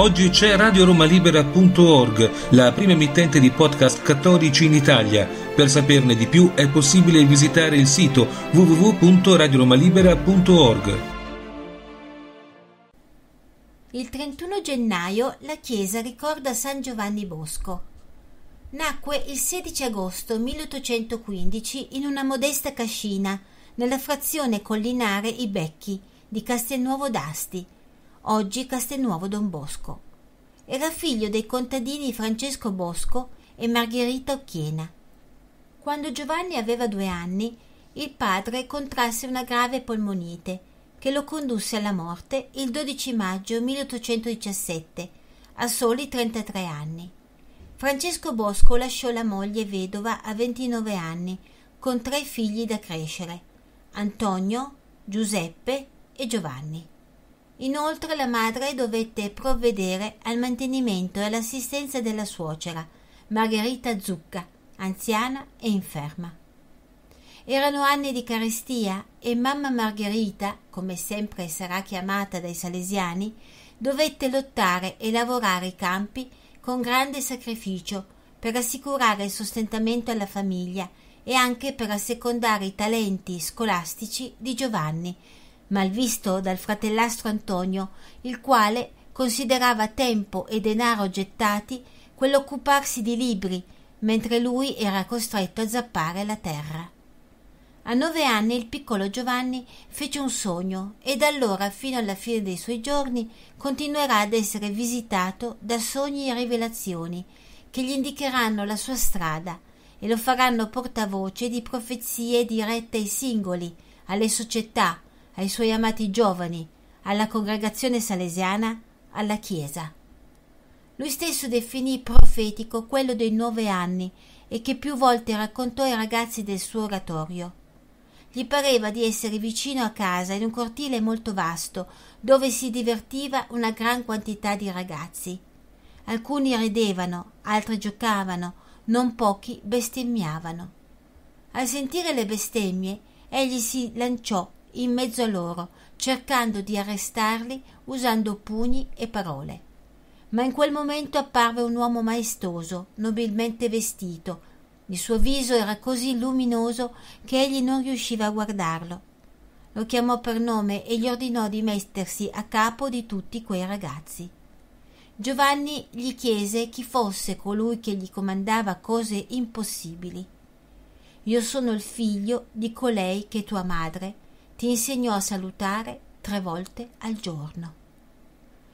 Oggi c'è radioromalibera.org, la prima emittente di podcast cattolici in Italia. Per saperne di più è possibile visitare il sito www.radioromalibera.org. Il 31 gennaio la Chiesa ricorda San Giovanni Bosco. Nacque il 16 agosto 1815 in una modesta cascina, nella frazione collinare I Becchi di Castelnuovo d'Asti, oggi Castelnuovo Don Bosco. Era figlio dei contadini Francesco Bosco e Margherita Occhiena. Quando Giovanni aveva due anni, il padre contrasse una grave polmonite che lo condusse alla morte il 12 maggio 1817, a soli 33 anni. Francesco Bosco lasciò la moglie vedova a 29 anni, con tre figli da crescere, Antonio, Giuseppe e Giovanni. Inoltre la madre dovette provvedere al mantenimento e all'assistenza della suocera, Margherita Zucca, anziana e inferma. Erano anni di carestia e mamma Margherita, come sempre sarà chiamata dai salesiani, dovette lottare e lavorare i campi con grande sacrificio per assicurare il sostentamento alla famiglia e anche per assecondare i talenti scolastici di Giovanni, malvisto dal fratellastro Antonio, il quale considerava tempo e denaro gettati quell'occuparsi di libri, mentre lui era costretto a zappare la terra. A nove anni il piccolo Giovanni fece un sogno e da allora fino alla fine dei suoi giorni continuerà ad essere visitato da sogni e rivelazioni che gli indicheranno la sua strada e lo faranno portavoce di profezie dirette ai singoli, alle società, ai suoi amati giovani, alla congregazione salesiana, alla Chiesa. Lui stesso definì profetico quello dei nove anni e che più volte raccontò ai ragazzi del suo oratorio. Gli pareva di essere vicino a casa in un cortile molto vasto, dove si divertiva una gran quantità di ragazzi. Alcuni ridevano, altri giocavano, non pochi bestemmiavano. Al sentire le bestemmie, egli si lanciò in mezzo a loro, cercando di arrestarli usando pugni e parole. Ma in quel momento apparve un uomo maestoso, nobilmente vestito. Il suo viso era così luminoso che egli non riusciva a guardarlo. Lo chiamò per nome e gli ordinò di mettersi a capo di tutti quei ragazzi. Giovanni gli chiese chi fosse colui che gli comandava cose impossibili. Io sono il figlio di colei che tua madre, ti insegnò a salutare tre volte al giorno.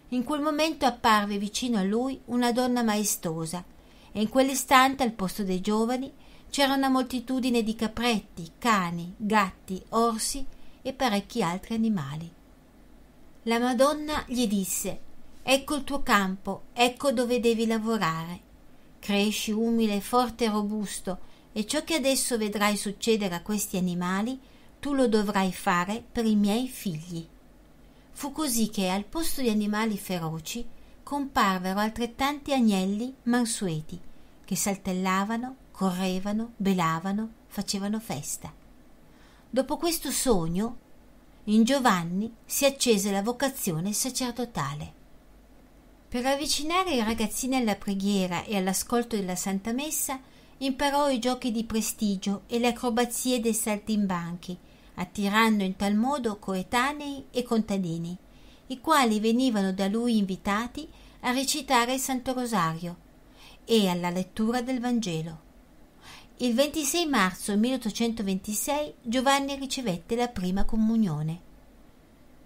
In quel momento apparve vicino a lui una donna maestosa e in quell'istante al posto dei giovani c'era una moltitudine di capretti, cani, gatti, orsi e parecchi altri animali. La Madonna gli disse Ecco il tuo campo, ecco dove devi lavorare. Cresci umile, forte e robusto, e ciò che adesso vedrai succedere a questi animali tu lo dovrai fare per i miei figli. Fu così che al posto di animali feroci comparvero altrettanti agnelli mansueti, che saltellavano, correvano, belavano, facevano festa. Dopo questo sogno, in Giovanni si accese la vocazione sacerdotale. Per avvicinare i ragazzini alla preghiera e all'ascolto della Santa Messa, imparò i giochi di prestigio e le acrobazie dei saltimbanchi, attirando in tal modo coetanei e contadini, i quali venivano da lui invitati a recitare il Santo Rosario e alla lettura del Vangelo. Il 26 marzo 1826 Giovanni ricevette la prima comunione.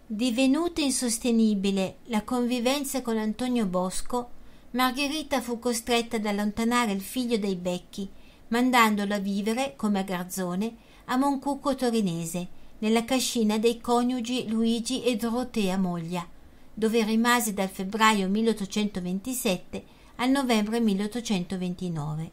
Divenuta insostenibile la convivenza con Antonio Bosco, Margherita fu costretta ad allontanare il figlio dai becchi, mandandolo a vivere, come a Garzone, a Moncucco Torinese, nella cascina dei coniugi Luigi e Dorotea Moglia, dove rimase dal febbraio 1827 al novembre 1829.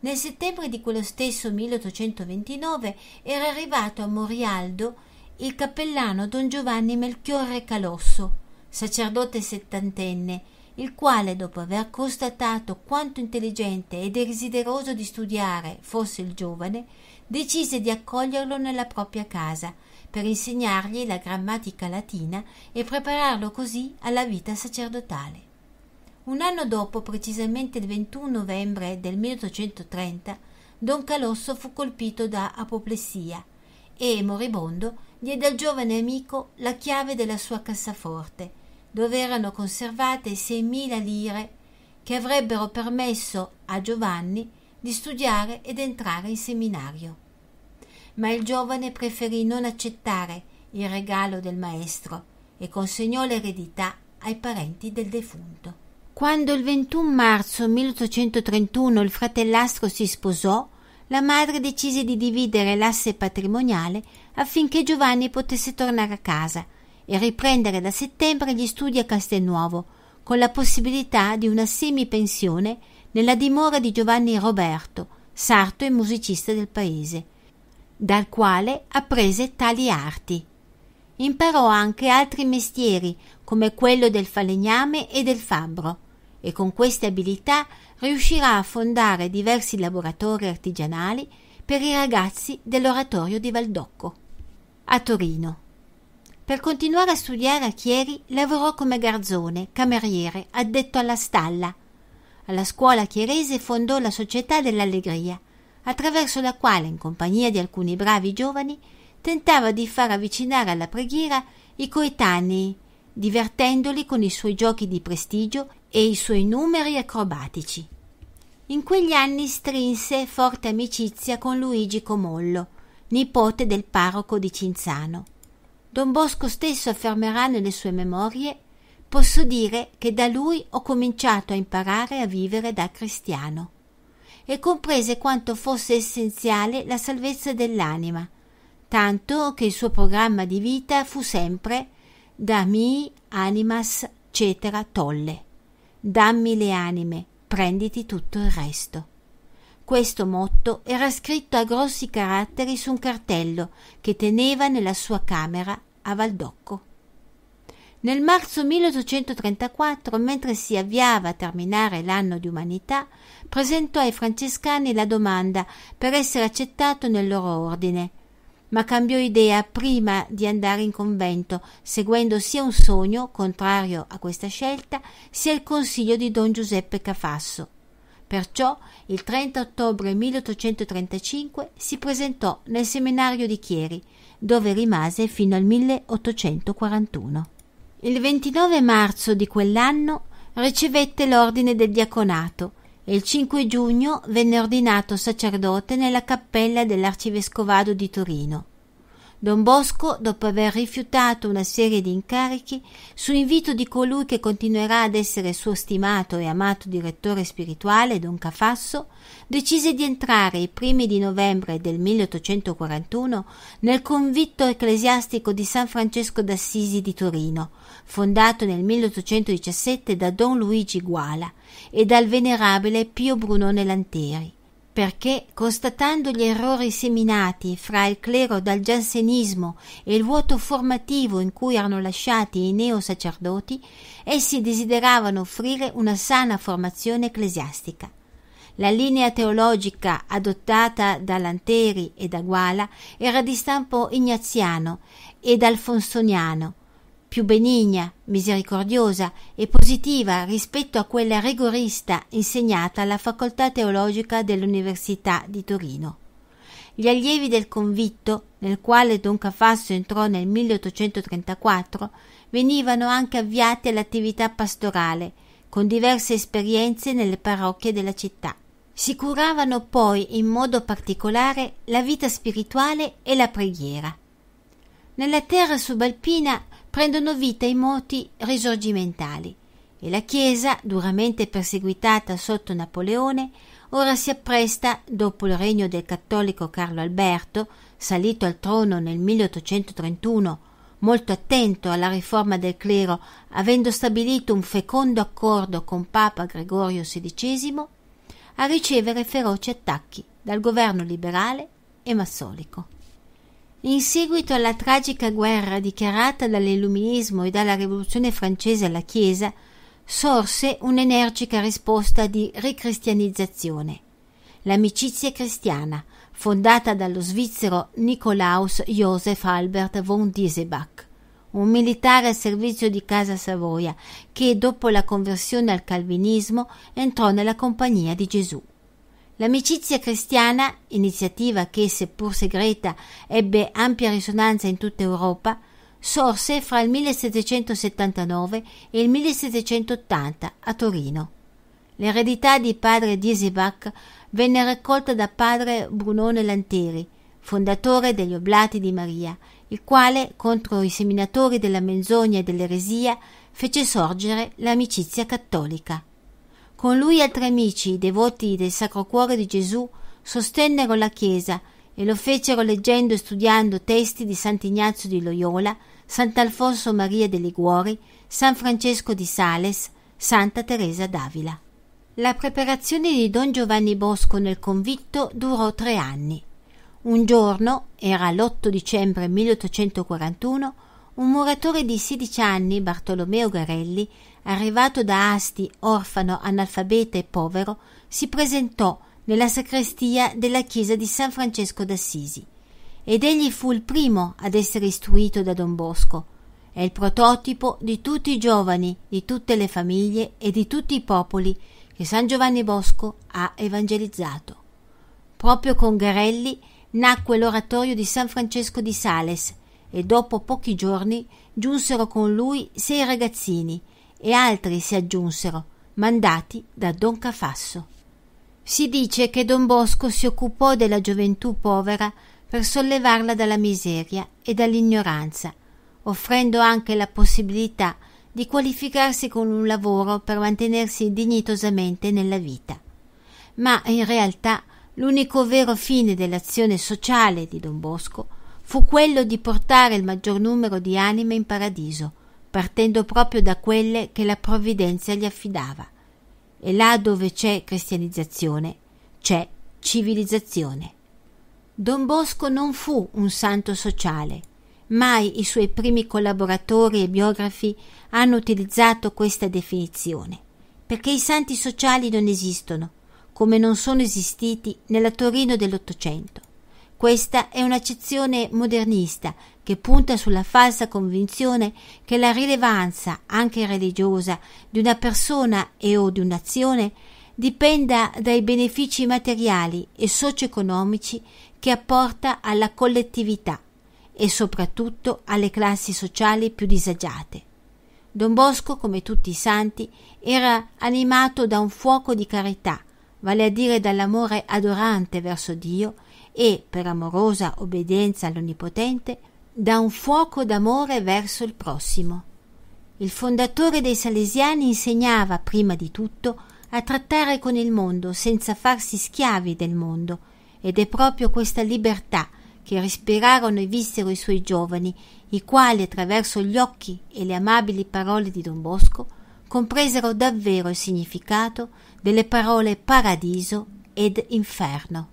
Nel settembre di quello stesso 1829 era arrivato a Morialdo il cappellano don Giovanni Melchiorre Calosso, sacerdote settantenne, il quale, dopo aver constatato quanto intelligente e desideroso di studiare fosse il giovane, decise di accoglierlo nella propria casa per insegnargli la grammatica latina e prepararlo così alla vita sacerdotale. Un anno dopo, precisamente il 21 novembre del 1830, Don Calosso fu colpito da apoplessia e, moribondo, diede al giovane amico la chiave della sua cassaforte – dove erano conservate 6.000 lire che avrebbero permesso a Giovanni di studiare ed entrare in seminario. Ma il giovane preferì non accettare il regalo del maestro e consegnò l'eredità ai parenti del defunto. Quando il 21 marzo 1831 il fratellastro si sposò, la madre decise di dividere l'asse patrimoniale affinché Giovanni potesse tornare a casa, e riprendere da settembre gli studi a Castelnuovo, con la possibilità di una semipensione nella dimora di Giovanni Roberto, sarto e musicista del paese, dal quale apprese tali arti. Imparò anche altri mestieri, come quello del falegname e del fabbro, e con queste abilità riuscirà a fondare diversi laboratori artigianali per i ragazzi dell'oratorio di Valdocco a Torino. Per continuare a studiare a Chieri lavorò come garzone, cameriere, addetto alla stalla. Alla scuola chierese fondò la Società dell'Allegria, attraverso la quale, in compagnia di alcuni bravi giovani, tentava di far avvicinare alla preghiera i coetanei, divertendoli con i suoi giochi di prestigio e i suoi numeri acrobatici. In quegli anni strinse forte amicizia con Luigi Comollo, nipote del parroco di Cinzano. Don Bosco stesso affermerà nelle sue memorie posso dire che da lui ho cominciato a imparare a vivere da cristiano e comprese quanto fosse essenziale la salvezza dell'anima, tanto che il suo programma di vita fu sempre da mi animas cetera tolle. Dammi le anime, prenditi tutto il resto. Questo motto era scritto a grossi caratteri su un cartello che teneva nella sua camera a Valdocco. Nel marzo 1834, mentre si avviava a terminare l'anno di umanità, presentò ai francescani la domanda per essere accettato nel loro ordine, ma cambiò idea prima di andare in convento, seguendo sia un sogno, contrario a questa scelta, sia il consiglio di don Giuseppe Cafasso Perciò il 30 ottobre 1835 si presentò nel seminario di Chieri, dove rimase fino al 1841. Il 29 marzo di quell'anno ricevette l'ordine del diaconato e il 5 giugno venne ordinato sacerdote nella cappella dell'arcivescovado di Torino. Don Bosco, dopo aver rifiutato una serie di incarichi, su invito di colui che continuerà ad essere suo stimato e amato direttore spirituale, Don Cafasso, decise di entrare i primi di novembre del 1841 nel convitto ecclesiastico di San Francesco d'Assisi di Torino, fondato nel 1817 da Don Luigi Guala e dal venerabile Pio Brunone Lanteri perché, constatando gli errori seminati fra il clero dal giansenismo e il vuoto formativo in cui erano lasciati i neosacerdoti, essi desideravano offrire una sana formazione ecclesiastica. La linea teologica adottata da Lanteri e da Guala era di stampo ignaziano ed alfonsoniano più benigna, misericordiosa e positiva rispetto a quella rigorista insegnata alla facoltà teologica dell'Università di Torino. Gli allievi del convitto, nel quale Don Cafasso entrò nel 1834, venivano anche avviati all'attività pastorale, con diverse esperienze nelle parrocchie della città. Si curavano poi in modo particolare la vita spirituale e la preghiera. Nella terra subalpina prendono vita i moti risorgimentali e la Chiesa, duramente perseguitata sotto Napoleone, ora si appresta, dopo il regno del cattolico Carlo Alberto, salito al trono nel 1831, molto attento alla riforma del clero, avendo stabilito un fecondo accordo con Papa Gregorio XVI, a ricevere feroci attacchi dal governo liberale e massolico. In seguito alla tragica guerra dichiarata dall'Illuminismo e dalla Rivoluzione francese alla Chiesa, sorse un'energica risposta di ricristianizzazione. L'amicizia cristiana, fondata dallo svizzero Nicolaus Joseph Albert von Diesebach, un militare al servizio di Casa Savoia, che dopo la conversione al calvinismo entrò nella compagnia di Gesù. L'amicizia cristiana, iniziativa che seppur segreta ebbe ampia risonanza in tutta Europa, sorse fra il 1779 e il 1780 a Torino. L'eredità di padre Diesebach venne raccolta da padre Brunone Lanteri, fondatore degli Oblati di Maria, il quale, contro i seminatori della menzogna e dell'eresia, fece sorgere l'amicizia cattolica. Con lui e altri amici, devoti del Sacro Cuore di Gesù, sostennero la Chiesa e lo fecero leggendo e studiando testi di Sant'Ignazio di Loyola, Sant'Alfonso Maria de Liguori, San Francesco di Sales, Santa Teresa d'Avila. La preparazione di Don Giovanni Bosco nel convitto durò tre anni. Un giorno, era l'8 dicembre 1841, un muratore di 16 anni, Bartolomeo Garelli, arrivato da Asti, orfano, analfabeta e povero, si presentò nella sacrestia della chiesa di San Francesco d'Assisi ed egli fu il primo ad essere istruito da Don Bosco. È il prototipo di tutti i giovani, di tutte le famiglie e di tutti i popoli che San Giovanni Bosco ha evangelizzato. Proprio con Garelli nacque l'oratorio di San Francesco di Sales e dopo pochi giorni giunsero con lui sei ragazzini e altri si aggiunsero, mandati da Don Cafasso. Si dice che Don Bosco si occupò della gioventù povera per sollevarla dalla miseria e dall'ignoranza, offrendo anche la possibilità di qualificarsi con un lavoro per mantenersi dignitosamente nella vita. Ma in realtà l'unico vero fine dell'azione sociale di Don Bosco fu quello di portare il maggior numero di anime in paradiso, partendo proprio da quelle che la provvidenza gli affidava. E là dove c'è cristianizzazione, c'è civilizzazione. Don Bosco non fu un santo sociale. Mai i suoi primi collaboratori e biografi hanno utilizzato questa definizione, perché i santi sociali non esistono, come non sono esistiti nella Torino dell'Ottocento. Questa è un'accezione modernista che punta sulla falsa convinzione che la rilevanza, anche religiosa, di una persona e o di un'azione dipenda dai benefici materiali e socio-economici che apporta alla collettività e soprattutto alle classi sociali più disagiate. Don Bosco, come tutti i santi, era animato da un fuoco di carità, vale a dire dall'amore adorante verso Dio, e, per amorosa obbedienza all'Onnipotente, da un fuoco d'amore verso il prossimo. Il fondatore dei Salesiani insegnava, prima di tutto, a trattare con il mondo senza farsi schiavi del mondo, ed è proprio questa libertà che respirarono e vissero i suoi giovani, i quali attraverso gli occhi e le amabili parole di Don Bosco compresero davvero il significato delle parole paradiso ed inferno.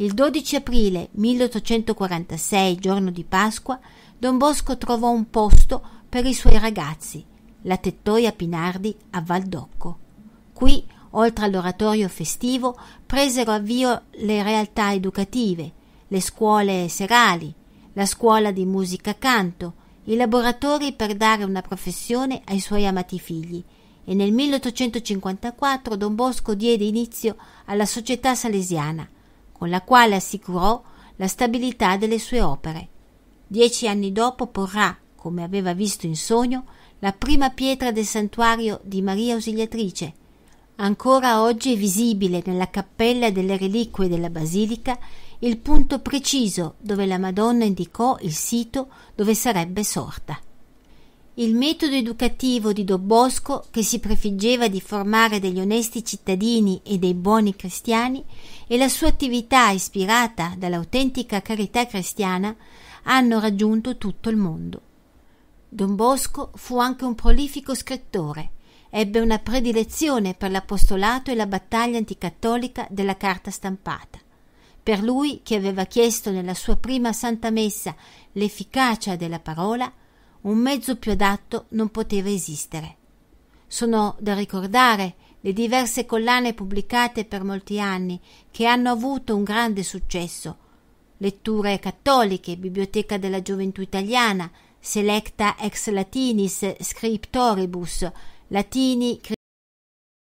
Il 12 aprile 1846, giorno di Pasqua, Don Bosco trovò un posto per i suoi ragazzi, la tettoia Pinardi a Valdocco. Qui, oltre all'oratorio festivo, presero avvio le realtà educative, le scuole serali, la scuola di musica canto, i laboratori per dare una professione ai suoi amati figli e nel 1854 Don Bosco diede inizio alla Società Salesiana, con la quale assicurò la stabilità delle sue opere. Dieci anni dopo porrà, come aveva visto in sogno, la prima pietra del santuario di Maria Ausiliatrice. Ancora oggi è visibile nella cappella delle reliquie della basilica il punto preciso dove la Madonna indicò il sito dove sarebbe sorta il metodo educativo di Don Bosco, che si prefiggeva di formare degli onesti cittadini e dei buoni cristiani, e la sua attività ispirata dall'autentica carità cristiana hanno raggiunto tutto il mondo. Don Bosco fu anche un prolifico scrittore. Ebbe una predilezione per l'apostolato e la battaglia anticattolica della carta stampata. Per lui, che aveva chiesto nella sua prima Santa Messa l'efficacia della parola, un mezzo più adatto non poteva esistere. Sono da ricordare le diverse collane pubblicate per molti anni che hanno avuto un grande successo. Letture cattoliche, Biblioteca della Gioventù Italiana, Selecta ex latinis scriptoribus, Latini